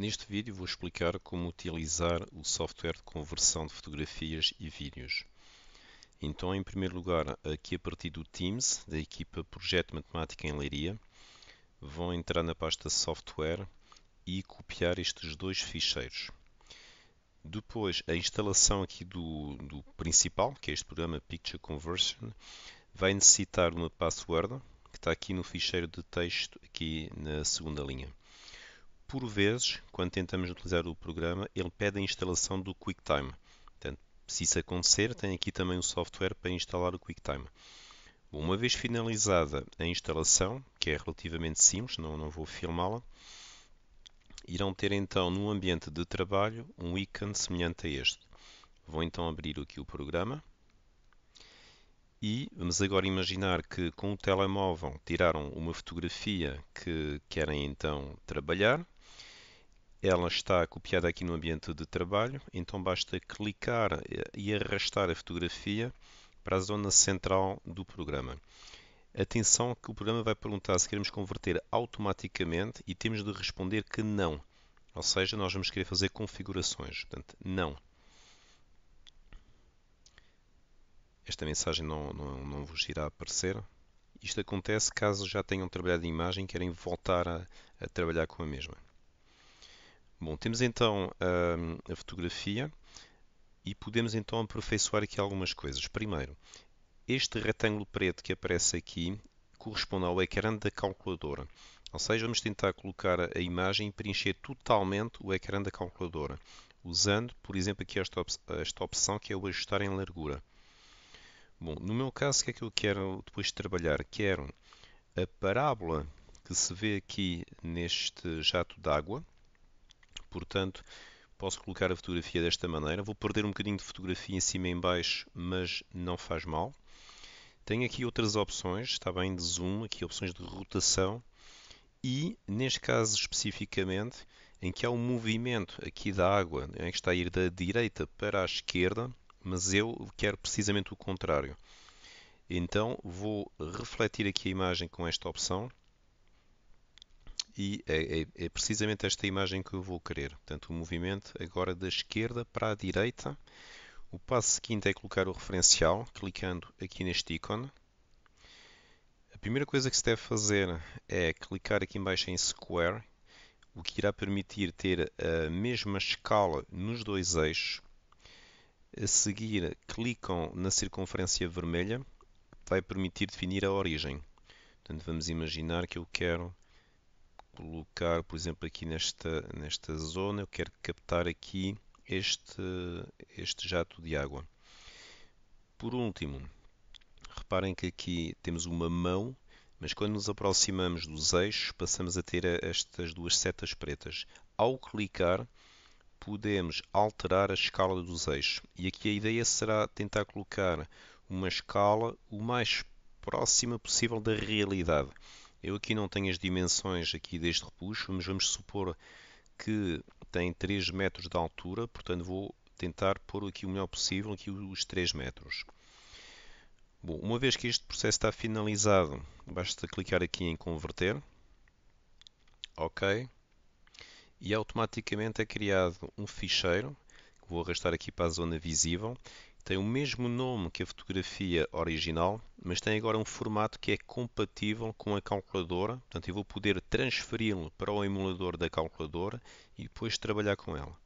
Neste vídeo vou explicar como utilizar o software de conversão de fotografias e vídeos. Então, em primeiro lugar, aqui a partir do Teams, da equipa Projeto Matemática em Leiria, vão entrar na pasta Software e copiar estes dois ficheiros. Depois, a instalação aqui do, do principal, que é este programa Picture Conversion, vai necessitar de uma password, que está aqui no ficheiro de texto, aqui na segunda linha por vezes, quando tentamos utilizar o programa, ele pede a instalação do QuickTime. Portanto, se isso acontecer, tem aqui também o software para instalar o QuickTime. Uma vez finalizada a instalação, que é relativamente simples, não, não vou filmá-la, irão ter então no ambiente de trabalho um ícone semelhante a este. Vou então abrir aqui o programa e vamos agora imaginar que com o telemóvel tiraram uma fotografia que querem então trabalhar ela está copiada aqui no ambiente de trabalho, então basta clicar eh, e arrastar a fotografia para a zona central do programa. Atenção que o programa vai perguntar se queremos converter automaticamente e temos de responder que não. Ou seja, nós vamos querer fazer configurações. Portanto, não. Esta mensagem não, não, não vos irá aparecer. Isto acontece caso já tenham trabalhado a imagem e querem voltar a, a trabalhar com a mesma. Bom, temos então a, hum, a fotografia e podemos então aperfeiçoar aqui algumas coisas. Primeiro, este retângulo preto que aparece aqui corresponde ao ecrã da calculadora. Ou seja, vamos tentar colocar a imagem e preencher totalmente o ecrã da calculadora, usando, por exemplo, aqui esta, op esta opção que é o ajustar em largura. Bom, no meu caso, o que é que eu quero depois de trabalhar? Quero a parábola que se vê aqui neste jato d'água, portanto posso colocar a fotografia desta maneira. Vou perder um bocadinho de fotografia em cima e em baixo, mas não faz mal. Tenho aqui outras opções, está bem, de zoom, aqui opções de rotação e, neste caso especificamente, em que há um movimento aqui da água, em né, que está a ir da direita para a esquerda, mas eu quero precisamente o contrário. Então vou refletir aqui a imagem com esta opção e é, é, é, precisamente esta imagem que eu vou querer. Portanto, o movimento agora da esquerda para a direita. O passo seguinte é colocar o referencial, clicando aqui neste ícone. A primeira coisa que se deve fazer é clicar aqui embaixo em Square, o que irá permitir ter a mesma escala nos dois eixos. A seguir, clicam na circunferência vermelha, vai permitir definir a origem. Portanto, vamos imaginar que eu quero colocar, por exemplo, aqui nesta, nesta zona, eu quero captar aqui este, este jato de água. Por último, reparem que aqui temos uma mão, mas quando nos aproximamos dos eixos, passamos a ter estas duas setas pretas. Ao clicar, podemos alterar a escala dos eixos. E aqui a ideia será tentar colocar uma escala o mais próxima possível da realidade. Eu aqui não tenho as dimensões aqui deste repuxo, mas vamos supor que tem 3 metros de altura, portanto vou tentar pôr aqui o melhor possível, aqui os 3 metros. Bom, uma vez que este processo está finalizado, basta clicar aqui em converter, ok, e automaticamente é criado um ficheiro, que vou arrastar aqui para a zona visível, tem o mesmo nome que a fotografia original, mas tem agora um formato que é compatível com a calculadora. Portanto, eu vou poder transferi-lo para o emulador da calculadora e depois trabalhar com ela.